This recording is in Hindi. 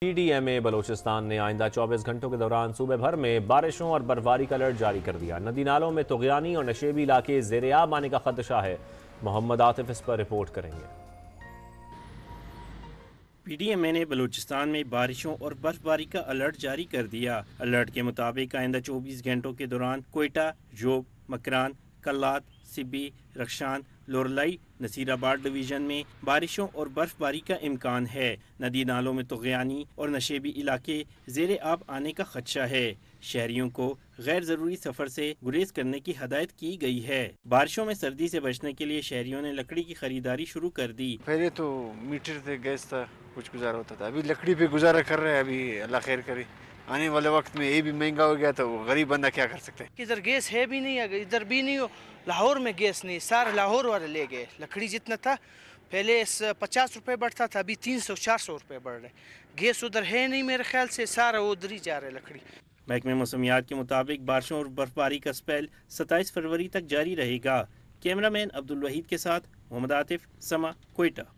पीडीएमए बलूचिस्तान ने आइंदा 24 घंटों के दौरान सूबे भर में बारिशों और बर्फबारी का अलर्ट जारी कर दिया नदी नालों में तुगयानी और नशेबी इलाके जेरियाब आने का खदशा है मोहम्मद आतिफ इस पर रिपोर्ट करेंगे पीडीएमए ने बलूचिस्तान में बारिशों और बर्फबारी का अलर्ट जारी कर दिया अलर्ट के मुताबिक आइंदा चौबीस घंटों के दौरान कोयटा जोब मकरान कल्लाद सिब्बी रक्षान लोरलाई नसीराबाद डिवीज़न में बारिशों और बर्फबारी का इम्कान है नदी नालों में तुगयानी और नशेबी इलाके जेर आब आने का खदशा है शहरियों को गैर ज़रूरी सफ़र से गुरेज करने की हदायत की गई है बारिशों में सर्दी से बचने के लिए शहरियों ने लकड़ी की खरीदारी शुरू कर दी पहले तो मीटर थे गैस था कुछ गुजारा होता था अभी लकड़ी पे गुजारा कर रहे हैं अभी अल्लाह खैर करे आने वाले वक्त में ये भी महंगा हो गया तो गरीब बंदा क्या कर सकते हैं इधर गैस है भी नहीं अगर इधर भी नहीं हो लाहौर में गैस नहीं सारे लाहौर वाले ले गए लकड़ी जितना था पहले पचास रुपये बढ़ता था अभी तीन सौ चार सौ रुपये बढ़ रहे गैस उधर है नहीं मेरे ख्याल से सारा उधर ही जा रहा है लकड़ी महकमे मौसमियात के मुताबिक बारिशों और बर्फबारी का स्पेल सत्ताईस फरवरी तक जारी रहेगा कैमरा मैन अब्दुल वहीद के साथ मोहम्मद आतिफ समा कोयटा